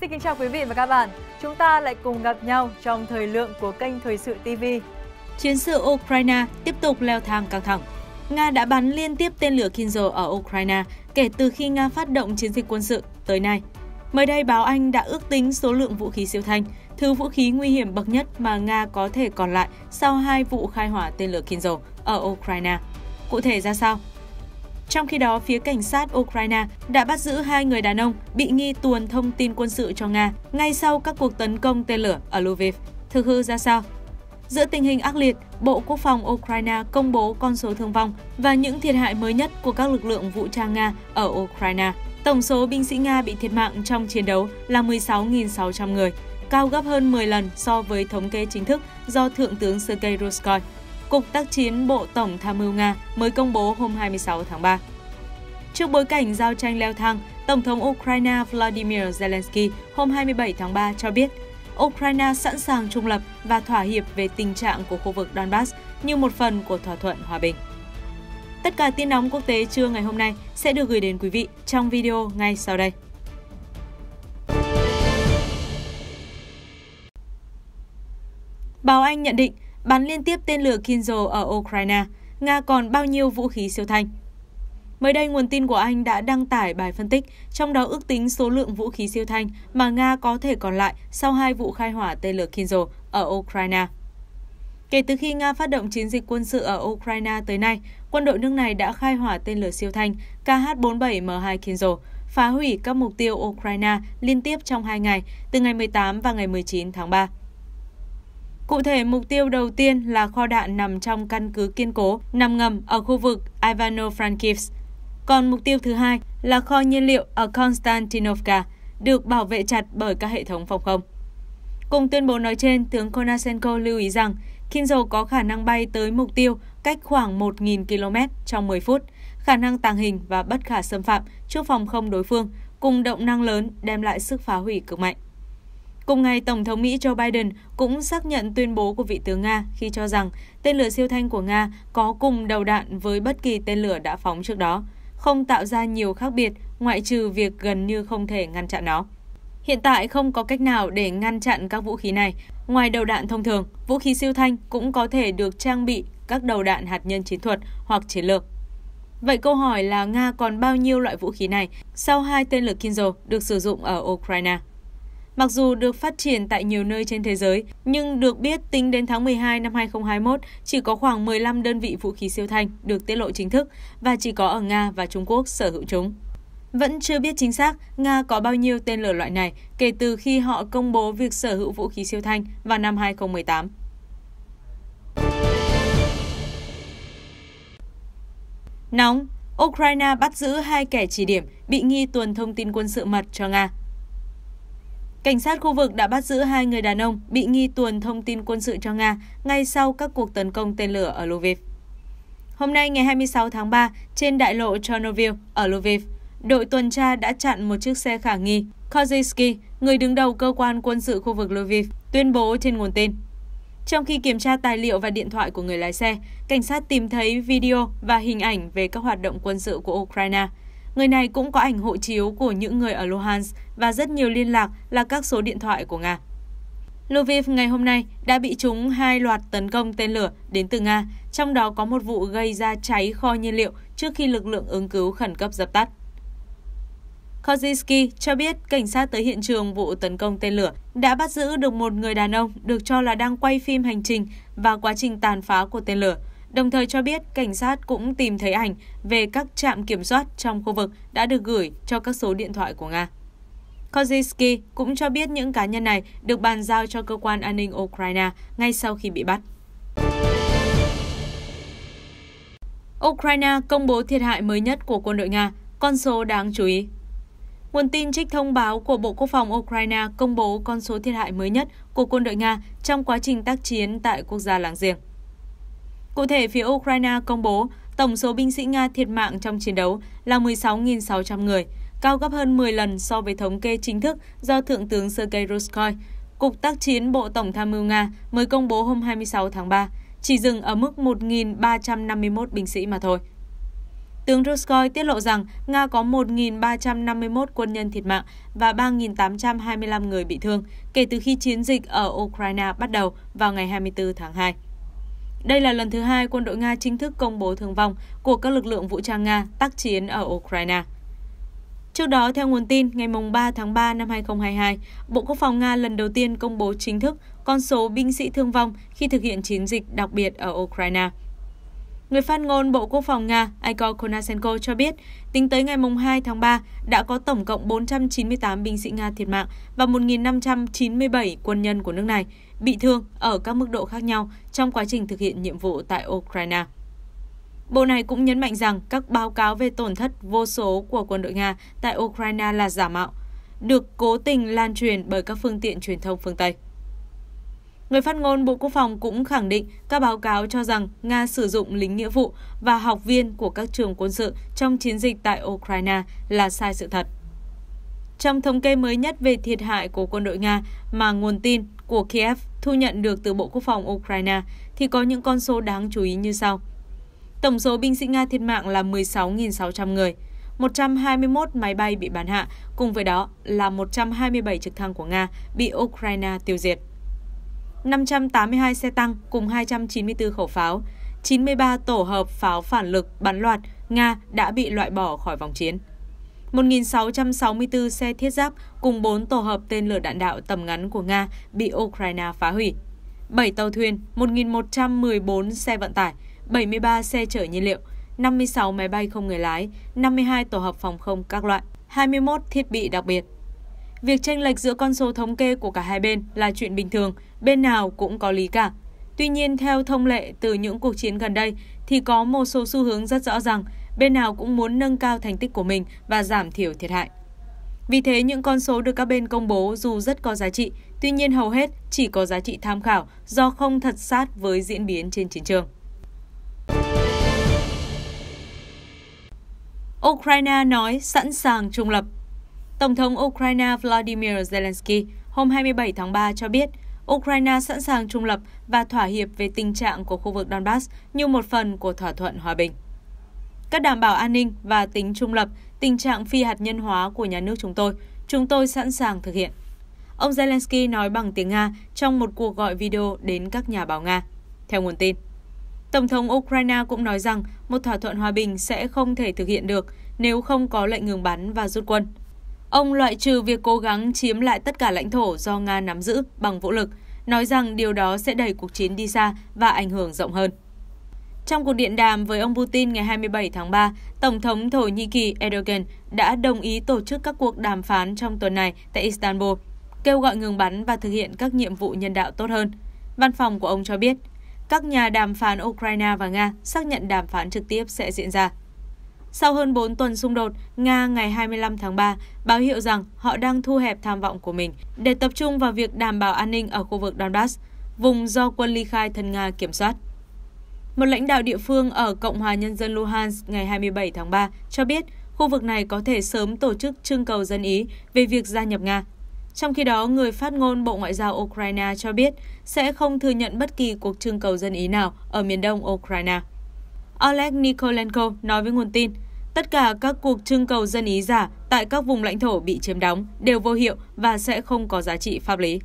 Xin kính chào quý vị và các bạn. Chúng ta lại cùng gặp nhau trong thời lượng của kênh Thời sự TV. Chiến sự Ukraine tiếp tục leo thang căng thẳng. Nga đã bắn liên tiếp tên lửa Kinzhal ở Ukraine kể từ khi Nga phát động chiến dịch quân sự tới nay. Mới đây, báo Anh đã ước tính số lượng vũ khí siêu thanh, thứ vũ khí nguy hiểm bậc nhất mà Nga có thể còn lại sau hai vụ khai hỏa tên lửa Kinzhal ở Ukraine. Cụ thể ra sao? Trong khi đó, phía cảnh sát Ukraine đã bắt giữ hai người đàn ông bị nghi tuồn thông tin quân sự cho Nga ngay sau các cuộc tấn công tên lửa ở Lviv. Thực hư ra sao? Giữa tình hình ác liệt, Bộ Quốc phòng Ukraine công bố con số thương vong và những thiệt hại mới nhất của các lực lượng vũ trang Nga ở Ukraine. Tổng số binh sĩ Nga bị thiệt mạng trong chiến đấu là 16.600 người, cao gấp hơn 10 lần so với thống kê chính thức do Thượng tướng Sergei Ruskoy Cục tác chiến Bộ Tổng tham mưu Nga mới công bố hôm 26 tháng 3. Trước bối cảnh giao tranh leo thang, Tổng thống Ukraine Vladimir Zelensky hôm 27 tháng 3 cho biết Ukraine sẵn sàng trung lập và thỏa hiệp về tình trạng của khu vực Donbass như một phần của thỏa thuận hòa bình. Tất cả tin nóng quốc tế trưa ngày hôm nay sẽ được gửi đến quý vị trong video ngay sau đây. Báo Anh nhận định bắn liên tiếp tên lửa Kinzhal ở Ukraine, Nga còn bao nhiêu vũ khí siêu thanh? Mới đây, nguồn tin của Anh đã đăng tải bài phân tích, trong đó ước tính số lượng vũ khí siêu thanh mà Nga có thể còn lại sau hai vụ khai hỏa tên lửa Kinzhal ở Ukraine. Kể từ khi Nga phát động chiến dịch quân sự ở Ukraine tới nay, quân đội nước này đã khai hỏa tên lửa siêu thanh KH-47M2 Kinzhal, phá hủy các mục tiêu Ukraine liên tiếp trong hai ngày, từ ngày 18 và ngày 19 tháng 3. Cụ thể, mục tiêu đầu tiên là kho đạn nằm trong căn cứ kiên cố, nằm ngầm ở khu vực Ivano-Frankivsk. Còn mục tiêu thứ hai là kho nhiên liệu ở Konstantinovka, được bảo vệ chặt bởi các hệ thống phòng không. Cùng tuyên bố nói trên, tướng Konasenko lưu ý rằng Kinzo có khả năng bay tới mục tiêu cách khoảng 1.000 km trong 10 phút, khả năng tàng hình và bất khả xâm phạm trước phòng không đối phương, cùng động năng lớn đem lại sức phá hủy cực mạnh. Cùng ngày, Tổng thống Mỹ Joe Biden cũng xác nhận tuyên bố của vị tướng Nga khi cho rằng tên lửa siêu thanh của Nga có cùng đầu đạn với bất kỳ tên lửa đã phóng trước đó, không tạo ra nhiều khác biệt ngoại trừ việc gần như không thể ngăn chặn nó. Hiện tại không có cách nào để ngăn chặn các vũ khí này. Ngoài đầu đạn thông thường, vũ khí siêu thanh cũng có thể được trang bị các đầu đạn hạt nhân chiến thuật hoặc chiến lược. Vậy câu hỏi là Nga còn bao nhiêu loại vũ khí này sau hai tên lửa Kinzhal được sử dụng ở Ukraine? Mặc dù được phát triển tại nhiều nơi trên thế giới, nhưng được biết tính đến tháng 12 năm 2021, chỉ có khoảng 15 đơn vị vũ khí siêu thanh được tiết lộ chính thức và chỉ có ở Nga và Trung Quốc sở hữu chúng. Vẫn chưa biết chính xác Nga có bao nhiêu tên lửa loại này kể từ khi họ công bố việc sở hữu vũ khí siêu thanh vào năm 2018. Nóng, Ukraine bắt giữ hai kẻ chỉ điểm bị nghi tuần thông tin quân sự mật cho Nga. Cảnh sát khu vực đã bắt giữ hai người đàn ông bị nghi tuồn thông tin quân sự cho Nga ngay sau các cuộc tấn công tên lửa ở Lviv. Hôm nay ngày 26 tháng 3, trên đại lộ Chernobyl ở Lviv, đội tuần tra đã chặn một chiếc xe khả nghi. Kozinski, người đứng đầu cơ quan quân sự khu vực Lviv, tuyên bố trên nguồn tin. Trong khi kiểm tra tài liệu và điện thoại của người lái xe, cảnh sát tìm thấy video và hình ảnh về các hoạt động quân sự của Ukraine – Người này cũng có ảnh hộ chiếu của những người ở Luhansk và rất nhiều liên lạc là các số điện thoại của Nga. Lviv ngày hôm nay đã bị trúng hai loạt tấn công tên lửa đến từ Nga, trong đó có một vụ gây ra cháy kho nhiên liệu trước khi lực lượng ứng cứu khẩn cấp dập tắt. Kozinski cho biết cảnh sát tới hiện trường vụ tấn công tên lửa đã bắt giữ được một người đàn ông được cho là đang quay phim hành trình và quá trình tàn phá của tên lửa đồng thời cho biết cảnh sát cũng tìm thấy ảnh về các trạm kiểm soát trong khu vực đã được gửi cho các số điện thoại của Nga. Kozinski cũng cho biết những cá nhân này được bàn giao cho cơ quan an ninh Ukraine ngay sau khi bị bắt. Ukraine công bố thiệt hại mới nhất của quân đội Nga, con số đáng chú ý. Nguồn tin trích thông báo của Bộ Quốc phòng Ukraine công bố con số thiệt hại mới nhất của quân đội Nga trong quá trình tác chiến tại quốc gia láng giềng. Cụ thể, phía Ukraine công bố tổng số binh sĩ Nga thiệt mạng trong chiến đấu là 16.600 người, cao gấp hơn 10 lần so với thống kê chính thức do Thượng tướng Sergei Ruskoy, Cục tác chiến Bộ Tổng tham mưu Nga mới công bố hôm 26 tháng 3, chỉ dừng ở mức 1.351 binh sĩ mà thôi. Tướng Ruskoy tiết lộ rằng Nga có 1.351 quân nhân thiệt mạng và 3.825 người bị thương kể từ khi chiến dịch ở Ukraine bắt đầu vào ngày 24 tháng 2. Đây là lần thứ hai quân đội Nga chính thức công bố thương vong của các lực lượng vũ trang Nga tác chiến ở Ukraine. Trước đó, theo nguồn tin, ngày 3 tháng 3 năm 2022, Bộ Quốc phòng Nga lần đầu tiên công bố chính thức con số binh sĩ thương vong khi thực hiện chiến dịch đặc biệt ở Ukraine – Người phát ngôn Bộ Quốc phòng Nga Igor Konashenko cho biết, tính tới ngày 2 tháng 3 đã có tổng cộng 498 binh sĩ Nga thiệt mạng và 1.597 quân nhân của nước này bị thương ở các mức độ khác nhau trong quá trình thực hiện nhiệm vụ tại Ukraine. Bộ này cũng nhấn mạnh rằng các báo cáo về tổn thất vô số của quân đội Nga tại Ukraine là giả mạo, được cố tình lan truyền bởi các phương tiện truyền thông phương Tây. Người phát ngôn Bộ Quốc phòng cũng khẳng định các báo cáo cho rằng Nga sử dụng lính nghĩa vụ và học viên của các trường quân sự trong chiến dịch tại Ukraine là sai sự thật. Trong thống kê mới nhất về thiệt hại của quân đội Nga mà nguồn tin của Kiev thu nhận được từ Bộ Quốc phòng Ukraine thì có những con số đáng chú ý như sau. Tổng số binh sĩ Nga thiệt mạng là 16.600 người, 121 máy bay bị bắn hạ, cùng với đó là 127 trực thăng của Nga bị Ukraine tiêu diệt. 582 xe tăng cùng 294 khẩu pháo, 93 tổ hợp pháo phản lực bắn loạt Nga đã bị loại bỏ khỏi vòng chiến. 1.664 xe thiết giáp cùng 4 tổ hợp tên lửa đạn đạo tầm ngắn của Nga bị Ukraine phá hủy. 7 tàu thuyền, 1.114 xe vận tải, 73 xe chở nhiên liệu, 56 máy bay không người lái, 52 tổ hợp phòng không các loại, 21 thiết bị đặc biệt. Việc tranh lệch giữa con số thống kê của cả hai bên là chuyện bình thường, bên nào cũng có lý cả. Tuy nhiên, theo thông lệ từ những cuộc chiến gần đây, thì có một số xu hướng rất rõ ràng, bên nào cũng muốn nâng cao thành tích của mình và giảm thiểu thiệt hại. Vì thế, những con số được các bên công bố dù rất có giá trị, tuy nhiên hầu hết chỉ có giá trị tham khảo do không thật sát với diễn biến trên chiến trường. Ukraine nói sẵn sàng trung lập Tổng thống Ukraine Vladimir Zelensky hôm 27 tháng 3 cho biết Ukraine sẵn sàng trung lập và thỏa hiệp về tình trạng của khu vực Donbass như một phần của thỏa thuận hòa bình. Các đảm bảo an ninh và tính trung lập, tình trạng phi hạt nhân hóa của nhà nước chúng tôi, chúng tôi sẵn sàng thực hiện. Ông Zelensky nói bằng tiếng Nga trong một cuộc gọi video đến các nhà báo Nga, theo nguồn tin. Tổng thống Ukraine cũng nói rằng một thỏa thuận hòa bình sẽ không thể thực hiện được nếu không có lệnh ngừng bắn và rút quân. Ông loại trừ việc cố gắng chiếm lại tất cả lãnh thổ do Nga nắm giữ bằng vũ lực, nói rằng điều đó sẽ đẩy cuộc chiến đi xa và ảnh hưởng rộng hơn. Trong cuộc điện đàm với ông Putin ngày 27 tháng 3, Tổng thống Thổ Nhĩ Kỳ Erdogan đã đồng ý tổ chức các cuộc đàm phán trong tuần này tại Istanbul, kêu gọi ngừng bắn và thực hiện các nhiệm vụ nhân đạo tốt hơn. Văn phòng của ông cho biết, các nhà đàm phán Ukraine và Nga xác nhận đàm phán trực tiếp sẽ diễn ra. Sau hơn 4 tuần xung đột, Nga ngày 25 tháng 3 báo hiệu rằng họ đang thu hẹp tham vọng của mình để tập trung vào việc đảm bảo an ninh ở khu vực Donbass, vùng do quân ly khai thân Nga kiểm soát. Một lãnh đạo địa phương ở Cộng hòa Nhân dân Luhansk ngày 27 tháng 3 cho biết khu vực này có thể sớm tổ chức trưng cầu dân Ý về việc gia nhập Nga. Trong khi đó, người phát ngôn Bộ Ngoại giao Ukraine cho biết sẽ không thừa nhận bất kỳ cuộc trưng cầu dân Ý nào ở miền đông Ukraine. Oleg Nikolenko nói với nguồn tin, tất cả các cuộc trưng cầu dân Ý giả tại các vùng lãnh thổ bị chiếm đóng đều vô hiệu và sẽ không có giá trị pháp lý.